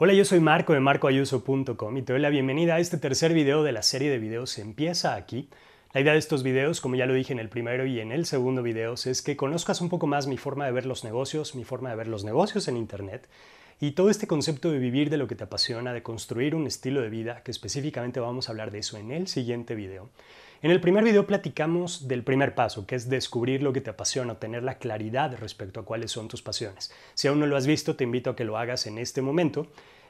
Hola, yo soy Marco de marcoayuso.com y te doy la bienvenida a este tercer video de la serie de videos Empieza aquí. La idea de estos videos, como ya lo dije en el primero y en el segundo video, es que conozcas un poco más mi forma de ver los negocios, mi forma de ver los negocios en Internet y todo este concepto de vivir de lo que te apasiona, de construir un estilo de vida, que específicamente vamos a hablar de eso en el siguiente video. En el primer video platicamos del primer paso, que es descubrir lo que te apasiona, tener la claridad respecto a cuáles son tus pasiones. Si aún no lo has visto, te invito a que lo hagas en este momento.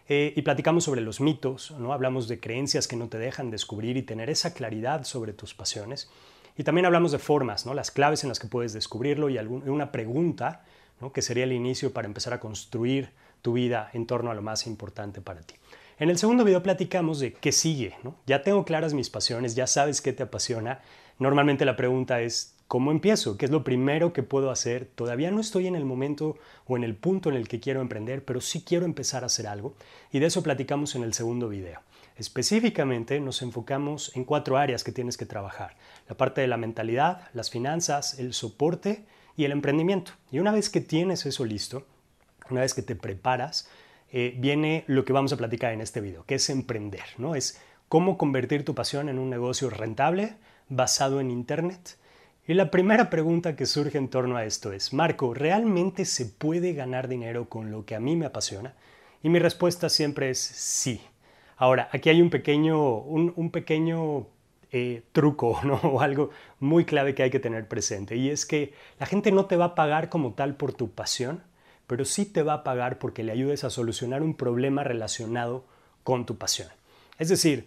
Eh, y platicamos sobre los mitos, ¿no? hablamos de creencias que no te dejan descubrir y tener esa claridad sobre tus pasiones. Y también hablamos de formas, ¿no? las claves en las que puedes descubrirlo y una pregunta que sería el inicio para empezar a construir tu vida en torno a lo más importante para ti. En el segundo video platicamos de qué sigue, ¿no? Ya tengo claras mis pasiones, ya sabes qué te apasiona. Normalmente la pregunta es, ¿cómo empiezo? ¿Qué es lo primero que puedo hacer? Todavía no estoy en el momento o en el punto en el que quiero emprender, pero sí quiero empezar a hacer algo. Y de eso platicamos en el segundo video. Específicamente nos enfocamos en cuatro áreas que tienes que trabajar. La parte de la mentalidad, las finanzas, el soporte y el emprendimiento. Y una vez que tienes eso listo, una vez que te preparas, eh, viene lo que vamos a platicar en este video, que es emprender, ¿no? Es cómo convertir tu pasión en un negocio rentable basado en Internet. Y la primera pregunta que surge en torno a esto es, Marco, ¿realmente se puede ganar dinero con lo que a mí me apasiona? Y mi respuesta siempre es sí. Ahora, aquí hay un pequeño, eh, truco ¿no? o algo muy clave que hay que tener presente y es que la gente no te va a pagar como tal por tu pasión, pero sí te va a pagar porque le ayudes a solucionar un problema relacionado con tu pasión. Es decir,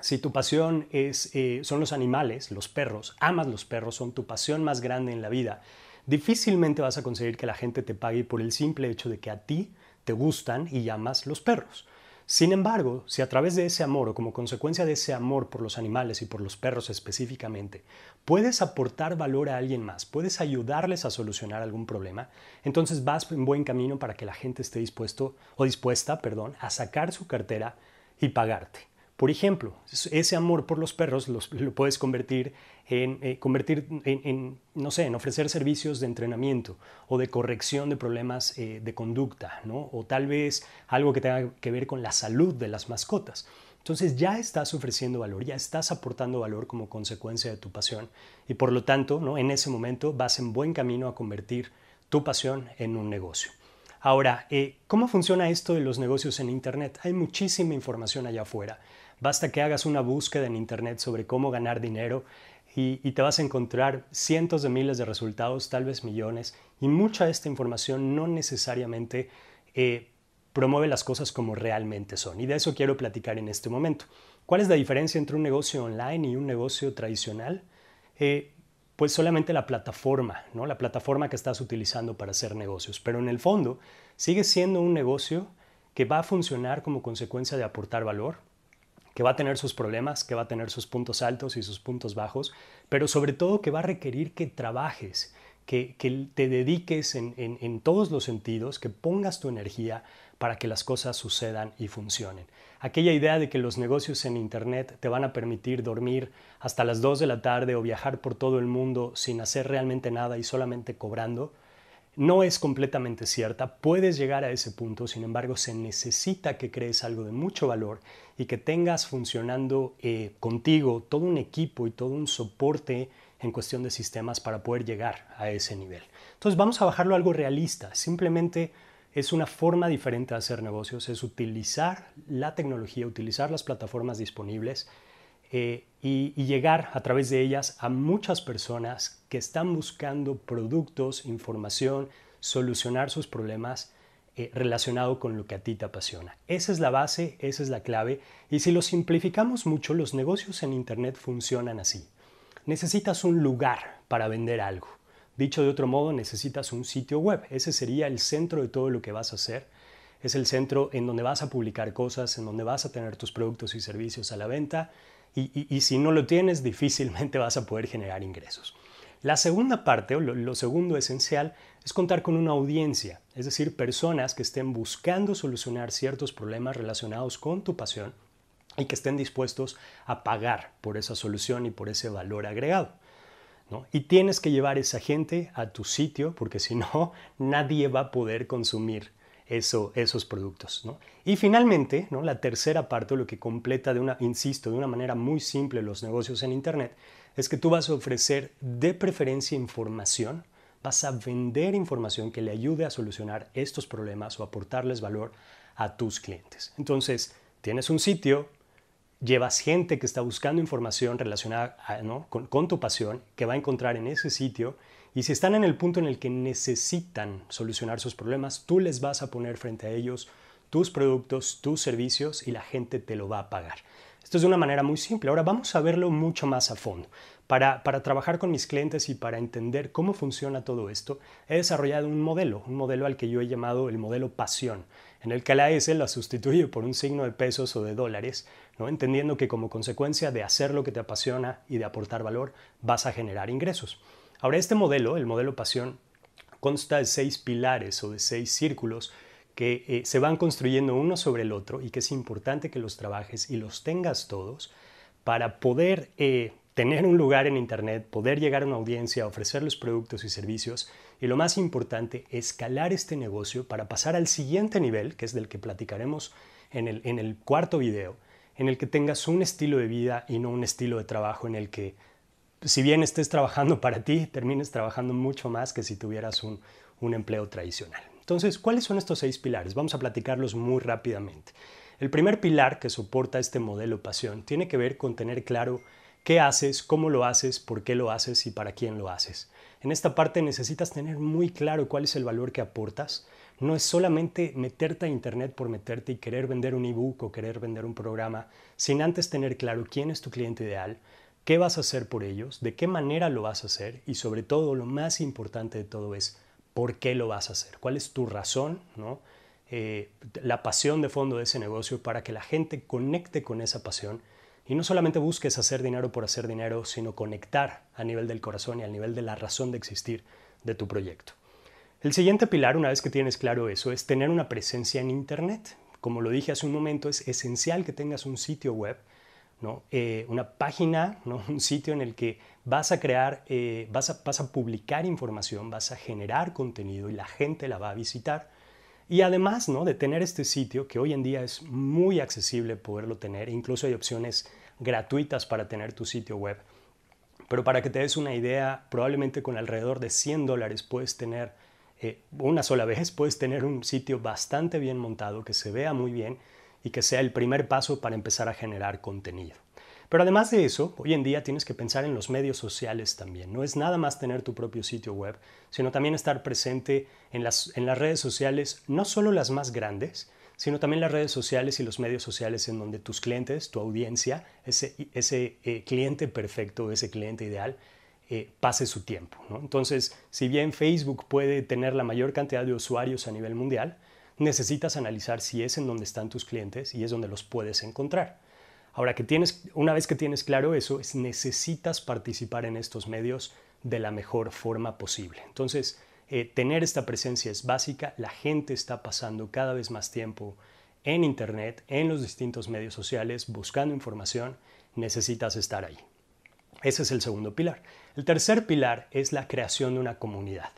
si tu pasión es, eh, son los animales, los perros, amas los perros, son tu pasión más grande en la vida, difícilmente vas a conseguir que la gente te pague por el simple hecho de que a ti te gustan y amas los perros. Sin embargo, si a través de ese amor o como consecuencia de ese amor por los animales y por los perros específicamente, puedes aportar valor a alguien más, puedes ayudarles a solucionar algún problema, entonces vas en buen camino para que la gente esté dispuesto o dispuesta, perdón, a sacar su cartera y pagarte. Por ejemplo, ese amor por los perros lo puedes convertir en eh, convertir, en, no sé, en ofrecer servicios de entrenamiento o de corrección de problemas eh, de conducta, ¿no? O tal vez algo que tenga que ver con la salud de las mascotas. Entonces ya estás ofreciendo valor, ya estás aportando valor como consecuencia de tu pasión y por lo tanto, ¿no? En ese momento vas en buen camino a convertir tu pasión en un negocio. Ahora, eh, ¿cómo funciona esto de los negocios en Internet? Hay muchísima información allá afuera. Basta que hagas una búsqueda en Internet sobre cómo ganar dinero y, te vas a encontrar cientos de miles de resultados, tal vez millones, y mucha de esta información no necesariamente eh, promueve las cosas como realmente son. Y de eso quiero platicar en este momento. ¿Cuál es la diferencia entre un negocio online y un negocio tradicional? Eh, pues solamente la plataforma, ¿no? La plataforma que estás utilizando para hacer negocios. Pero en el fondo, sigue siendo un negocio que va a funcionar como consecuencia de aportar valor, que va a tener sus problemas, que va a tener sus puntos altos y sus puntos bajos, pero sobre todo que va a requerir que trabajes, que, te dediques en, en todos los sentidos, que pongas tu energía para que las cosas sucedan y funcionen. Aquella idea de que los negocios en Internet te van a permitir dormir hasta las 2 de la tarde o viajar por todo el mundo sin hacer realmente nada y solamente cobrando, no es completamente cierta, puedes llegar a ese punto, sin embargo se necesita que crees algo de mucho valor y que tengas funcionando eh, contigo todo un equipo y todo un soporte en cuestión de sistemas para poder llegar a ese nivel. Entonces vamos a bajarlo a algo realista, simplemente es una forma diferente de hacer negocios, es utilizar la tecnología, utilizar las plataformas disponibles eh, y, llegar a través de ellas a muchas personas que están buscando productos, información, solucionar sus problemas relacionados eh, relacionado con lo que a ti te apasiona. Esa es la base, esa es la clave y si lo simplificamos mucho, los negocios en Internet funcionan así. Necesitas un lugar para vender algo. Dicho de otro modo, necesitas un sitio web. Ese sería el centro de todo lo que vas a hacer. Es el centro en donde vas a publicar cosas, en donde vas a tener tus productos y servicios a la venta y, si no lo tienes difícilmente vas a poder generar ingresos. La segunda parte, o lo, segundo esencial, es contar con una audiencia, es decir, personas que estén buscando solucionar ciertos problemas relacionados con tu pasión y que estén dispuestos a pagar por esa solución y por ese valor agregado. Y tienes que llevar esa gente a tu sitio porque si no, nadie va a poder consumir esos productos. Y finalmente, la tercera parte, lo que completa de una, insisto, de una manera muy simple los negocios en Internet, es que tú vas a ofrecer de preferencia información, vas a vender información que le ayude a solucionar estos problemas o aportarles valor a tus clientes. Entonces, tienes un sitio, llevas gente que está buscando información relacionada con tu pasión, que va a encontrar en ese sitio y si están en el punto en el que necesitan solucionar sus problemas, tú les vas a poner frente a ellos tus productos, tus servicios y la gente te lo va a pagar. Esto es de una manera muy simple. Ahora vamos a verlo mucho más a fondo. Para, trabajar con mis clientes y para entender cómo funciona todo esto, he desarrollado un modelo, un modelo al que yo he llamado el modelo pasión, en el que la S la sustituye por un signo de pesos o de dólares, ¿no? entendiendo que como consecuencia de hacer lo que te apasiona y de aportar valor, vas a generar ingresos. Ahora, este modelo, el modelo pasión, consta de seis pilares o de seis círculos que eh, se van construyendo uno sobre el otro y que es importante que los trabajes y los tengas todos para poder eh, tener un lugar en Internet, poder llegar a una audiencia, ofrecer los productos y servicios y lo más importante, escalar este negocio para pasar al siguiente nivel, que es del que platicaremos en el, en el cuarto video, en el que tengas un estilo de vida y no un estilo de trabajo en el que si bien estés trabajando para ti, termines trabajando mucho más que si tuvieras un, empleo tradicional. Entonces, ¿cuáles son estos seis pilares? Vamos a platicarlos muy rápidamente. El primer pilar que soporta este modelo pasión tiene que ver con tener claro qué haces, cómo lo haces, por qué lo haces y para quién lo haces. En esta parte necesitas tener muy claro cuál es el valor que aportas. No es solamente meterte a Internet por meterte y querer vender un ebook o querer vender un programa, sin antes tener claro quién es tu cliente ideal, ¿Qué vas a hacer por ellos? ¿De qué manera lo vas a hacer? Y sobre todo, lo más importante de todo es, ¿por qué lo vas a hacer? ¿Cuál es tu razón? ¿No? Eh, la pasión de fondo de ese negocio para que la gente conecte con esa pasión y no solamente busques hacer dinero por hacer dinero, sino conectar a nivel del corazón y a nivel de la razón de existir de tu proyecto. El siguiente pilar, una vez que tienes claro eso, es tener una presencia en Internet. Como lo dije hace un momento, es esencial que tengas un sitio web eh, una página, un sitio en el que vas a crear, eh, vas, a, publicar información, vas a generar contenido y la gente la va a visitar. Y además ¿no? de tener este sitio, que hoy en día es muy accesible poderlo tener, e incluso hay opciones gratuitas para tener tu sitio web. Pero para que te des una idea, probablemente con alrededor de 100 dólares puedes tener, eh, una sola vez, puedes tener un sitio bastante bien montado, que se vea muy bien, y que sea el primer paso para empezar a generar contenido. Pero además de eso, hoy en día tienes que pensar en los medios sociales también. No es nada más tener tu propio sitio web, sino también estar presente en las, redes sociales, no solo las más grandes, sino también las redes sociales y los medios sociales en donde tus clientes, tu audiencia, ese, eh, cliente perfecto, ese cliente ideal, eh, pase su tiempo. Entonces, si bien Facebook puede tener la mayor cantidad de usuarios a nivel mundial, necesitas analizar si es en donde están tus clientes y es donde los puedes encontrar. Ahora que tienes, una vez que tienes claro eso, es necesitas participar en estos medios de la mejor forma posible. Entonces, eh, tener esta presencia es básica. La gente está pasando cada vez más tiempo en Internet, en los distintos medios sociales, buscando información. Necesitas estar ahí. Ese es el segundo pilar. El tercer pilar es la creación de una comunidad.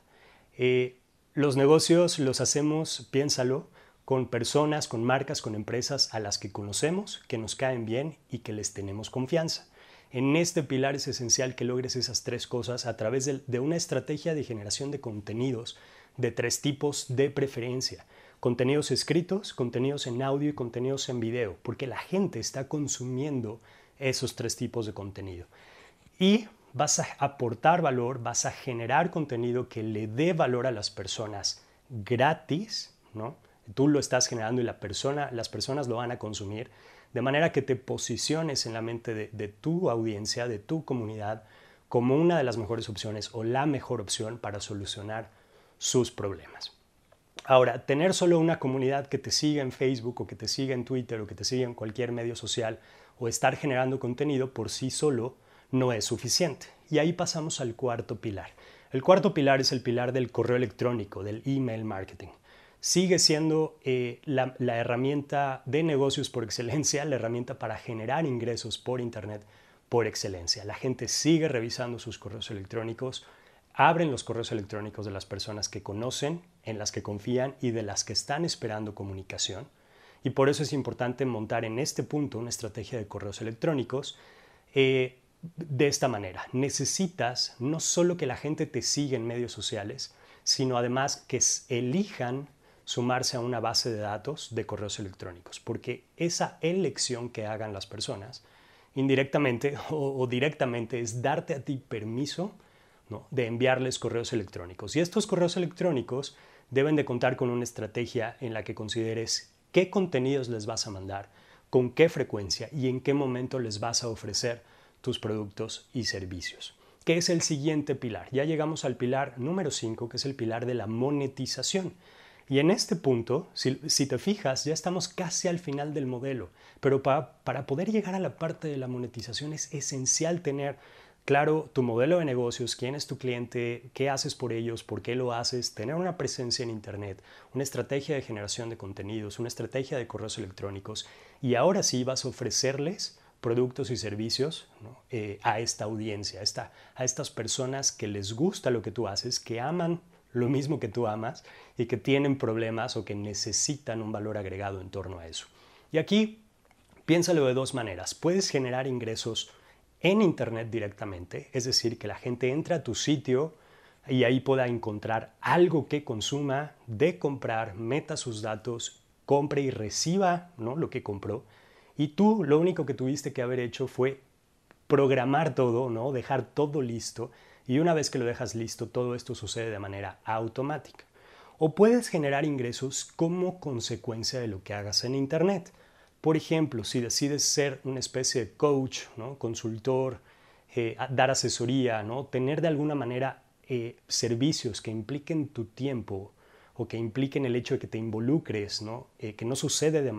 Eh, los negocios los hacemos, piénsalo, con personas, con marcas, con empresas a las que conocemos, que nos caen bien y que les tenemos confianza. En este pilar es esencial que logres esas tres cosas a través de, una estrategia de generación de contenidos de tres tipos de preferencia. Contenidos escritos, contenidos en audio y contenidos en video, porque la gente está consumiendo esos tres tipos de contenido. Y vas a aportar valor, vas a generar contenido que le dé valor a las personas gratis, ¿no? Tú lo estás generando y las personas lo van a consumir, de manera que te posiciones en la mente de, de tu audiencia, de tu comunidad, como una de las mejores opciones o la mejor opción para solucionar sus problemas. Ahora, tener solo una comunidad que te siga en Facebook o que te siga en Twitter o que te siga en cualquier medio social o estar generando contenido por sí solo no es suficiente. Y ahí pasamos al cuarto pilar. El cuarto pilar es el pilar del correo electrónico, del email marketing. Sigue siendo eh, la, herramienta de negocios por excelencia, la herramienta para generar ingresos por Internet por excelencia. La gente sigue revisando sus correos electrónicos, abren los correos electrónicos de las personas que conocen, en las que confían y de las que están esperando comunicación. Y por eso es importante montar en este punto una estrategia de correos electrónicos eh, de esta manera. Necesitas no solo que la gente te siga en medios sociales, sino además que elijan sumarse a una base de datos de correos electrónicos, porque esa elección que hagan las personas, indirectamente o, directamente, es darte a ti permiso de enviarles correos electrónicos. Y estos correos electrónicos deben de contar con una estrategia en la que consideres qué contenidos les vas a mandar, con qué frecuencia y en qué momento les vas a ofrecer tus productos y servicios, ¿Qué es el siguiente pilar. Ya llegamos al pilar número 5, que es el pilar de la monetización. Y en este punto, si, te fijas, ya estamos casi al final del modelo, pero para poder llegar a la parte de la monetización es esencial tener claro tu modelo de negocios, quién es tu cliente, qué haces por ellos, por qué lo haces, tener una presencia en Internet, una estrategia de generación de contenidos, una estrategia de correos electrónicos y ahora sí vas a ofrecerles productos y servicios eh, a esta audiencia, a, estas personas que les gusta lo que tú haces, que aman lo mismo que tú amas y que tienen problemas o que necesitan un valor agregado en torno a eso. Y aquí piénsalo de dos maneras. Puedes generar ingresos en Internet directamente, es decir, que la gente entre a tu sitio y ahí pueda encontrar algo que consuma, de comprar, meta sus datos, compre y reciba lo que compró. Y tú lo único que tuviste que haber hecho fue programar todo, ¿no? Dejar todo listo. Y una vez que lo dejas listo, todo esto sucede de manera automática. O puedes generar ingresos como consecuencia de lo que hagas en Internet. Por ejemplo, si decides ser una especie de coach, ¿no? consultor, eh, dar asesoría, ¿no? tener de alguna manera eh, servicios que impliquen tu tiempo o que impliquen el hecho de que te involucres, ¿no? Eh, que no sucede eh,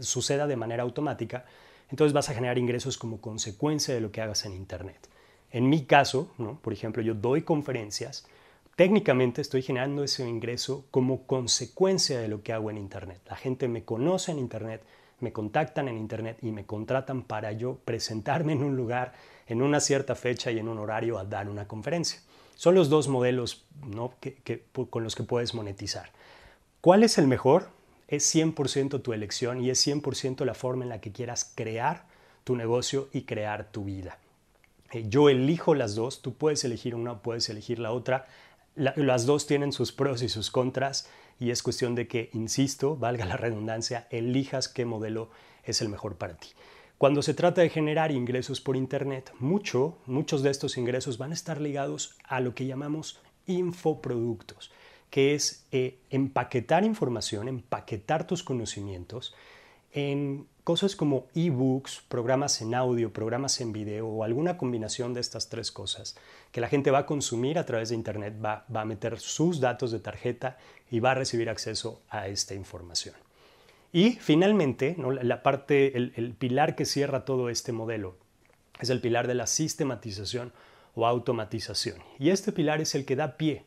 suceda de manera automática, entonces vas a generar ingresos como consecuencia de lo que hagas en Internet. En mi caso, por ejemplo, yo doy conferencias, técnicamente estoy generando ese ingreso como consecuencia de lo que hago en Internet. La gente me conoce en Internet, me contactan en Internet y me contratan para yo presentarme en un lugar, en una cierta fecha y en un horario a dar una conferencia. Son los dos modelos con los que puedes monetizar. ¿Cuál es el mejor? Es 100% tu elección y es 100% la forma en la que quieras crear tu negocio y crear tu vida. Eh, yo elijo las dos, tú puedes elegir una, puedes elegir la otra. las dos tienen sus pros y sus contras y es cuestión de que, insisto, valga la redundancia, elijas qué modelo es el mejor para ti. Cuando se trata de generar ingresos por Internet, mucho, muchos de estos ingresos van a estar ligados a lo que llamamos infoproductos, que es eh, empaquetar información, empaquetar tus conocimientos en cosas como ebooks, programas en audio, programas en video o alguna combinación de estas tres cosas que la gente va a consumir a través de Internet, va a meter sus datos de tarjeta y va a recibir acceso a esta información. Y finalmente, la parte, el, el pilar que cierra todo este modelo es el pilar de la sistematización o automatización. Y este pilar es el que da pie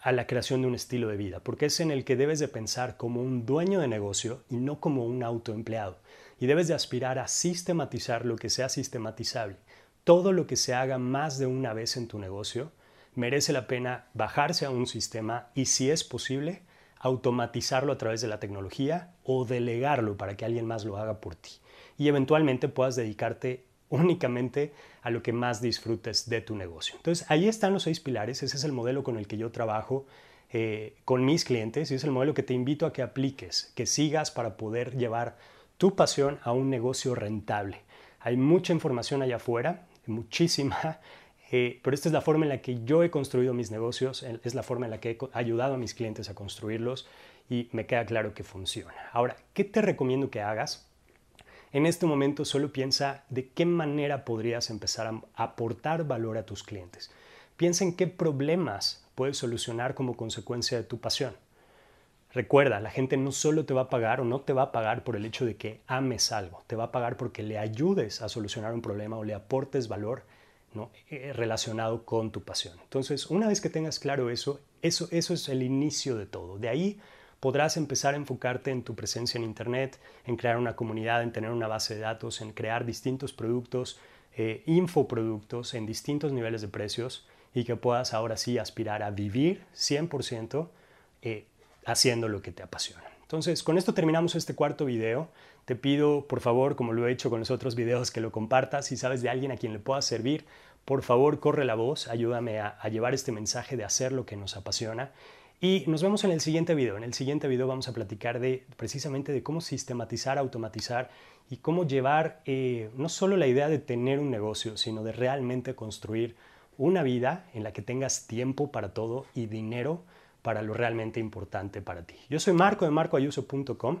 a la creación de un estilo de vida, porque es en el que debes de pensar como un dueño de negocio y no como un autoempleado. Y debes de aspirar a sistematizar lo que sea sistematizable. Todo lo que se haga más de una vez en tu negocio merece la pena bajarse a un sistema y si es posible, automatizarlo a través de la tecnología o delegarlo para que alguien más lo haga por ti. Y eventualmente puedas dedicarte únicamente a lo que más disfrutes de tu negocio. Entonces, ahí están los seis pilares, ese es el modelo con el que yo trabajo eh, con mis clientes y es el modelo que te invito a que apliques, que sigas para poder llevar tu pasión a un negocio rentable. Hay mucha información allá afuera, muchísima, eh, pero esta es la forma en la que yo he construido mis negocios, es la forma en la que he ayudado a mis clientes a construirlos y me queda claro que funciona. Ahora, ¿qué te recomiendo que hagas? En este momento solo piensa de qué manera podrías empezar a aportar valor a tus clientes. Piensa en qué problemas puedes solucionar como consecuencia de tu pasión. Recuerda, la gente no solo te va a pagar o no te va a pagar por el hecho de que ames algo, te va a pagar porque le ayudes a solucionar un problema o le aportes valor eh, eh, relacionado con tu pasión. Entonces, una vez que tengas claro eso, eso, eso es el inicio de todo. De ahí podrás empezar a enfocarte en tu presencia en Internet, en crear una comunidad, en tener una base de datos, en crear distintos productos, eh, infoproductos en distintos niveles de precios y que puedas ahora sí aspirar a vivir 100% haciendo lo que te apasiona. Entonces, con esto terminamos este cuarto video. Te pido, por favor, como lo he hecho con los otros videos, que lo compartas. Si sabes de alguien a quien le pueda servir, por favor, corre la voz, ayúdame a, llevar este mensaje de hacer lo que nos apasiona. Y nos vemos en el siguiente video. En el siguiente video vamos a platicar de precisamente de cómo sistematizar, automatizar y cómo llevar eh, no solo la idea de tener un negocio, sino de realmente construir una vida en la que tengas tiempo para todo y dinero para lo realmente importante para ti. Yo soy Marco de marcoayuso.com.